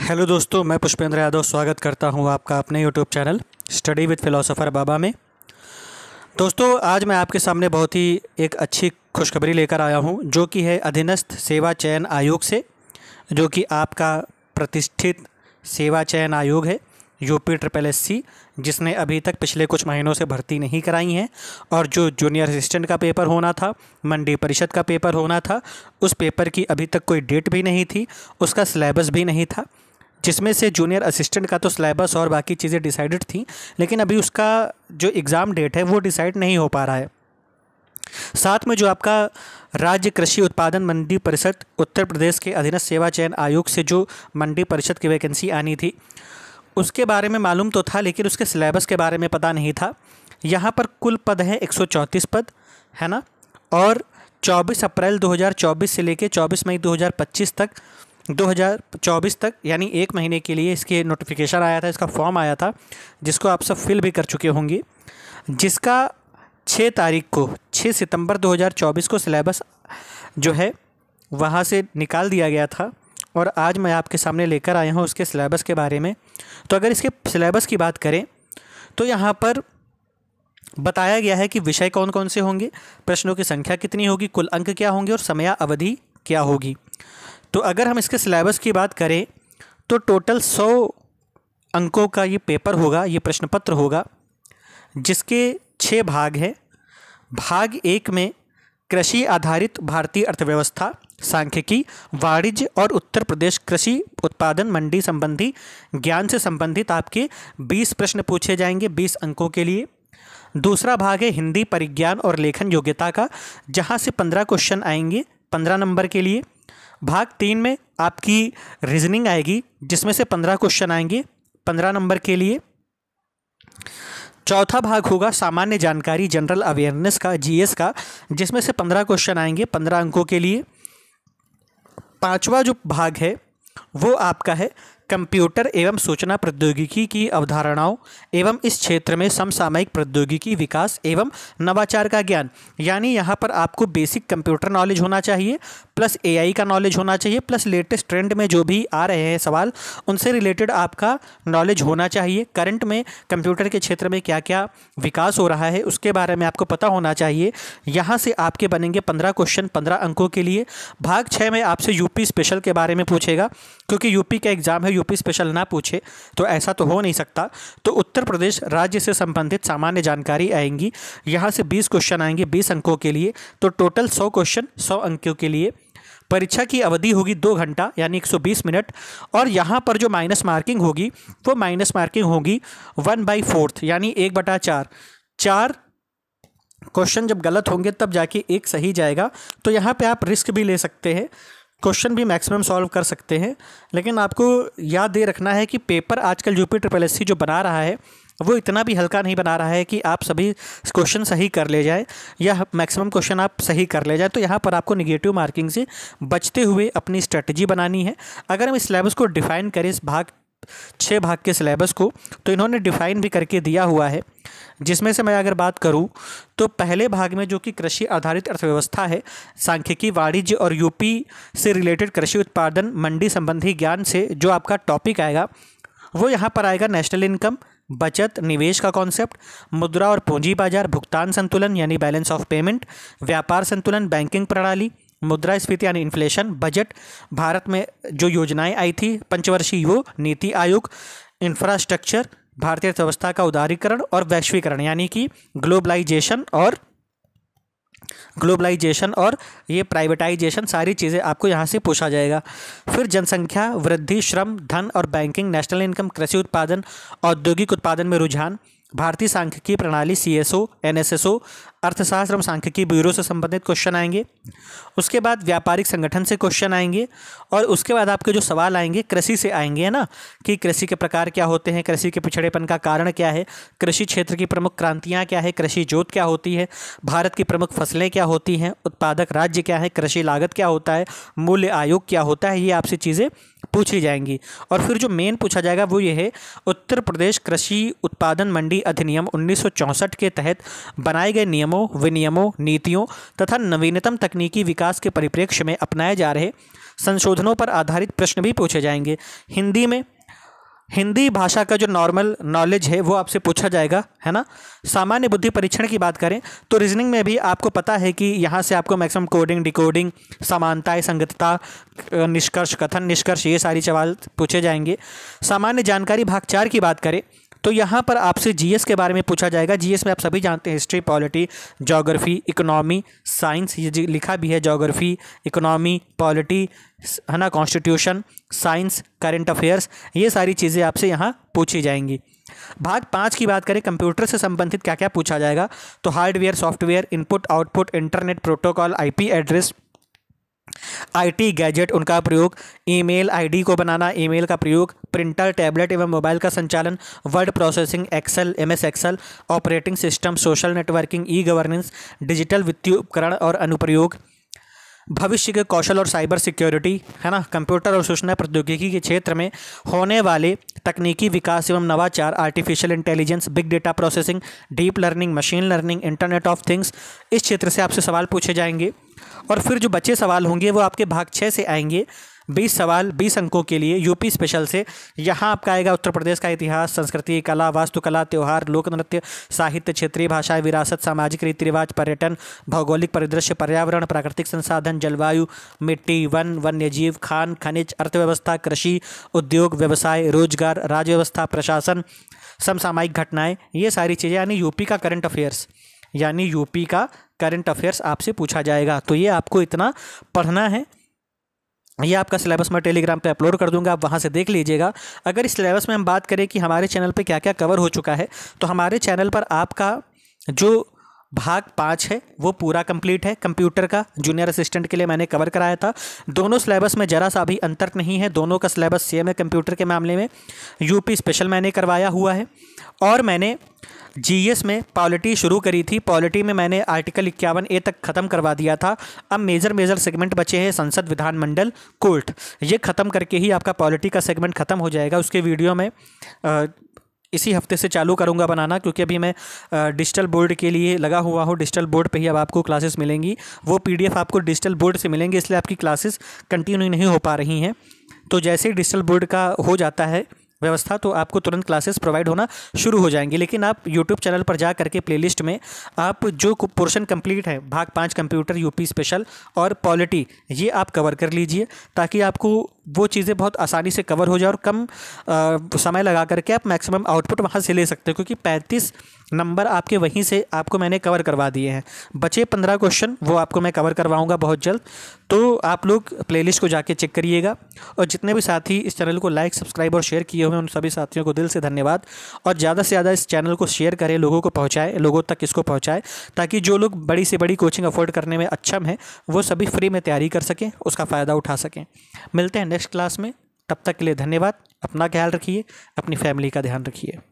hello दोस्तों मैं पुष्पेंद्र यादव स्वागत करता हूं आपका अपने YouTube channel study with philosopher बाबा में दोस्तों आज मैं आपके सामने बहुत ही एक अच्छी खुशखबरी लेकर आया हूं जो कि है अधीनस्थ सेवा चयन आयोग से जो कि आपका प्रतिष्ठित सेवा चयन आयोग है यूपी ट्रिपल एस सी जिसने अभी तक पिछले कुछ महीनों से भर्ती नहीं कराई हैं और जो जूनियर असिस्टेंट का पेपर होना था मंडी परिषद का पेपर होना था उस पेपर की अभी तक कोई डेट भी नहीं थी उसका सिलेबस भी नहीं था जिसमें से जूनियर असिस्टेंट का तो सिलेबस और बाकी चीज़ें डिसाइडेड थी लेकिन अभी उसका जो एग्ज़ाम डेट है वो डिसाइड नहीं हो पा रहा है साथ में जो आपका राज्य कृषि उत्पादन मंडी परिषद उत्तर प्रदेश के अधीनस्थ सेवा चयन आयोग से जो मंडी परिषद की वैकेंसी आनी थी उसके बारे में मालूम तो था लेकिन उसके सिलेबस के बारे में पता नहीं था यहाँ पर कुल पद हैं एक पद है ना और 24 अप्रैल 2024 से लेकर 24 मई 2025 तक 2024 तक यानी एक महीने के लिए इसके नोटिफिकेशन आया था इसका फॉर्म आया था जिसको आप सब फिल भी कर चुके होंगे जिसका छः तारीख को छः सितंबर 2024 को सिलेबस जो है वहाँ से निकाल दिया गया था और आज मैं आपके सामने लेकर आया हूँ उसके सिलेबस के बारे में तो अगर इसके सिलेबस की बात करें तो यहाँ पर बताया गया है कि विषय कौन कौन से होंगे प्रश्नों की संख्या कितनी होगी कुल अंक क्या होंगे और समय अवधि क्या होगी तो अगर हम इसके सिलेबस की बात करें तो टोटल सौ अंकों का ये पेपर होगा ये प्रश्न पत्र होगा जिसके छः भाग हैं भाग एक में कृषि आधारित भारतीय अर्थव्यवस्था सांख्यिकी वाणिज्य और उत्तर प्रदेश कृषि उत्पादन मंडी संबंधी ज्ञान से संबंधित आपके 20 प्रश्न पूछे जाएंगे 20 अंकों के लिए दूसरा भाग है हिंदी परिज्ञान और लेखन योग्यता का जहाँ से पंद्रह क्वेश्चन आएंगे पंद्रह नंबर के लिए भाग तीन में आपकी रीजनिंग आएगी जिसमें से पंद्रह क्वेश्चन आएंगे पंद्रह नंबर के लिए चौथा भाग होगा सामान्य जानकारी जनरल अवेयरनेस का जीएस का जिसमें से पंद्रह क्वेश्चन आएंगे पंद्रह अंकों के लिए पांचवा जो भाग है वो आपका है कंप्यूटर एवं सूचना प्रौद्योगिकी की अवधारणाओं एवं इस क्षेत्र में समसामयिक प्रौद्योगिकी विकास एवं नवाचार का ज्ञान यानी यहाँ पर आपको बेसिक कंप्यूटर नॉलेज होना चाहिए प्लस एआई का नॉलेज होना चाहिए प्लस लेटेस्ट ट्रेंड में जो भी आ रहे हैं सवाल उनसे रिलेटेड आपका नॉलेज होना चाहिए करंट में कंप्यूटर के क्षेत्र में क्या क्या विकास हो रहा है उसके बारे में आपको पता होना चाहिए यहाँ से आपके बनेंगे पंद्रह क्वेश्चन पंद्रह अंकों के लिए भाग छः में आपसे यूपी स्पेशल के बारे में पूछेगा क्योंकि यूपी का एग्ज़ाम है यूपी स्पेशल ना पूछे तो ऐसा तो हो नहीं सकता तो उत्तर प्रदेश राज्य से संबंधित सामान्य जानकारी आएंगी यहाँ से बीस क्वेश्चन आएंगे बीस अंकों के लिए तो टोटल सौ क्वेश्चन सौ अंकों के लिए परीक्षा की अवधि होगी दो घंटा यानी 120 मिनट और यहाँ पर जो माइनस मार्किंग होगी वो माइनस मार्किंग होगी वन बाई फोर्थ यानी एक बटा चार चार क्वेश्चन जब गलत होंगे तब जाके एक सही जाएगा तो यहाँ पे आप रिस्क भी ले सकते हैं क्वेश्चन भी मैक्सिमम सॉल्व कर सकते हैं लेकिन आपको याद दे रखना है कि पेपर आजकल यू पी ट्रिपल एस जो बना रहा है वो इतना भी हल्का नहीं बना रहा है कि आप सभी क्वेश्चन सही कर ले जाए या मैक्सिमम क्वेश्चन आप सही कर ले जाए तो यहाँ पर आपको निगेटिव मार्किंग से बचते हुए अपनी स्ट्रेटजी बनानी है अगर हम इस सिलेबस को डिफाइन करें इस भाग छः भाग के सिलेबस को तो इन्होंने डिफाइन भी करके दिया हुआ है जिसमें से मैं अगर बात करूं तो पहले भाग में जो कि कृषि आधारित अर्थव्यवस्था है सांख्यिकी वाणिज्य और यूपी से रिलेटेड कृषि उत्पादन मंडी संबंधी ज्ञान से जो आपका टॉपिक आएगा वो यहाँ पर आएगा नेशनल इनकम बचत निवेश का कॉन्सेप्ट मुद्रा और पूंजी बाजार भुगतान संतुलन यानी बैलेंस ऑफ पेमेंट व्यापार संतुलन बैंकिंग प्रणाली मुद्रास्फीति यानी इन्फ्लेशन बजट भारत में जो योजनाएं आई थी पंचवर्षीय वो नीति आयोग इंफ्रास्ट्रक्चर भारतीय अर्थव्यवस्था का उदारीकरण और वैश्वीकरण यानी कि ग्लोबलाइजेशन और ग्लोबलाइजेशन और ये प्राइवेटाइजेशन सारी चीज़ें आपको यहाँ से पूछा जाएगा फिर जनसंख्या वृद्धि श्रम धन और बैंकिंग नेशनल इनकम कृषि उत्पादन औद्योगिक उत्पादन में रुझान भारतीय सांख्यिकी प्रणाली C S O N S S O अर्थशास्त्र एवं सांख्यिकी ब्यूरो से संबंधित क्वेश्चन आएंगे उसके बाद व्यापारिक संगठन से क्वेश्चन आएंगे और उसके बाद आपके जो सवाल आएंगे कृषि से आएंगे है ना कि कृषि के प्रकार क्या होते हैं कृषि के पिछड़ेपन का कारण क्या है कृषि क्षेत्र की प्रमुख क्रांतियाँ क्या है कृषि जोत क्या होती है भारत की प्रमुख फसलें क्या होती हैं उत्पादक राज्य क्या है कृषि लागत क्या होता है मूल्य आयोग क्या होता है ये आपसे चीज़ें पूछी जाएंगी और फिर जो मेन पूछा जाएगा वो ये है उत्तर प्रदेश कृषि उत्पादन मंडी अधिनियम 1964 के तहत बनाए गए नियमों विनियमों नीतियों तथा नवीनतम तकनीकी विकास के परिप्रेक्ष्य में अपनाए जा रहे संशोधनों पर आधारित प्रश्न भी पूछे जाएंगे हिंदी में हिंदी भाषा का जो नॉर्मल नॉलेज है वो आपसे पूछा जाएगा है ना सामान्य बुद्धि परीक्षण की बात करें तो रीजनिंग में भी आपको पता है कि यहाँ से आपको मैक्सिमम कोडिंग डिकोडिंग समानताएं संगतता निष्कर्ष कथन निष्कर्ष ये सारी सवाल पूछे जाएंगे सामान्य जानकारी भाग चार की बात करें तो यहाँ पर आपसे जीएस के बारे में पूछा जाएगा जीएस में आप सभी जानते हैं history polity geography economy science ये लिखा भी है जोग्राफी इकोनॉमी पॉलिटी है ना कॉन्स्टिट्यूशन साइंस करेंट अफेयर्स ये सारी चीज़ें आपसे यहाँ पूछी जाएंगी भाग पाँच की बात करें कंप्यूटर से संबंधित क्या क्या पूछा जाएगा तो hardware software input output internet protocol IP address IT gadget उनका प्रयोग ईमेल आईडी को बनाना ईमेल का प्रयोग प्रिंटर टैबलेट एवं मोबाइल का संचालन word processing Excel MS Excel operating system social networking e governance digital वित्तीय उपकरण और अनुप्रयोग भविष्य के कौशल और साइबर सिक्योरिटी है ना कंप्यूटर और सूचना प्रौद्योगिकी के क्षेत्र में होने वाले तकनीकी विकास एवं नवाचार artificial intelligence big data processing deep learning machine learning internet of things इस क्षेत्र से आपसे सवाल पूछे जाएंगे और फिर जो बचे सवाल होंगे वो आपके भाग छः से आएंगे बीस सवाल बीस अंकों के लिए यूपी स्पेशल से यहाँ आपका आएगा उत्तर प्रदेश का इतिहास संस्कृति कला वास्तुकला त्यौहार लोक नृत्य साहित्य क्षेत्रीय भाषाएं विरासत सामाजिक रीति रिवाज पर्यटन भौगोलिक परिदृश्य पर्यावरण प्राकृतिक संसाधन जलवायु मिट्टी वन वन्यजीव खान खनिज अर्थव्यवस्था कृषि उद्योग व्यवसाय रोजगार राजव्यवस्था प्रशासन समसामायिक घटनाएं ये सारी चीज़ें यानी यूपी का करंट अफेयर्स यानी यूपी का करंट अफेयर्स आपसे पूछा जाएगा तो ये आपको इतना पढ़ना है ये आपका सिलेबस मैं टेलीग्राम पे अपलोड कर दूंगा आप वहाँ से देख लीजिएगा अगर इस सिलेबस में हम बात करें कि हमारे चैनल पे क्या क्या कवर हो चुका है तो हमारे चैनल पर आपका जो भाग पाँच है वो पूरा कंप्लीट है कंप्यूटर का जूनियर असिस्टेंट के लिए मैंने कवर कराया था दोनों सिलेबस में ज़रा सा भी अंतर नहीं है दोनों का सिलेबस सेम है कंप्यूटर के मामले में यूपी स्पेशल मैंने करवाया हुआ है और मैंने जीएस में पॉलिटी शुरू करी थी पॉलिटी में मैंने आर्टिकल इक्यावन ए तक ख़त्म करवा दिया था अब मेजर मेजर सेगमेंट बचे हैं संसद विधानमंडल कोर्ट ये ख़त्म करके ही आपका पॉलिटी का सेगमेंट ख़त्म हो जाएगा उसके वीडियो में आ, इसी हफ्ते से चालू करूंगा बनाना क्योंकि अभी मैं डिजिटल बोर्ड के लिए लगा हुआ हूँ डिजिटल बोर्ड पे ही अब आपको क्लासेस मिलेंगी वो पीडीएफ आपको डिजिटल बोर्ड से मिलेंगे इसलिए आपकी क्लासेस कंटिन्यू नहीं हो पा रही हैं तो जैसे ही डिजिटल बोर्ड का हो जाता है व्यवस्था तो आपको तुरंत क्लासेस प्रोवाइड होना शुरू हो जाएंगे लेकिन आप यूट्यूब चैनल पर जा करके प्लेलिस्ट में आप जो पोर्शन कंप्लीट है भाग पाँच कंप्यूटर यूपी स्पेशल और पॉलिटी ये आप कवर कर लीजिए ताकि आपको वो चीज़ें बहुत आसानी से कवर हो जाए और कम आ, समय लगा करके आप मैक्सिमम आउटपुट वहाँ से ले सकते हो क्योंकि पैंतीस नंबर आपके वहीं से आपको मैंने कवर करवा दिए हैं बचे पंद्रह क्वेश्चन वो आपको मैं कवर करवाऊँगा बहुत जल्द तो आप लोग प्लेलिस्ट को जाके चेक करिएगा और जितने भी साथी इस चैनल को लाइक सब्सक्राइब और शेयर किए हुए उन सभी साथियों को दिल से धन्यवाद और ज़्यादा से ज़्यादा इस चैनल को शेयर करें लोगों को पहुँचाएँ लोगों तक इसको पहुँचाएँ ताकि जो लोग बड़ी से बड़ी कोचिंग अफोर्ड करने में अक्षम है वो सभी फ्री में तैयारी कर सकें उसका फ़ायदा उठा सकें मिलते हैं नेक्स्ट क्लास में तब तक के लिए धन्यवाद अपना ख्याल रखिए अपनी फैमिली का ध्यान रखिए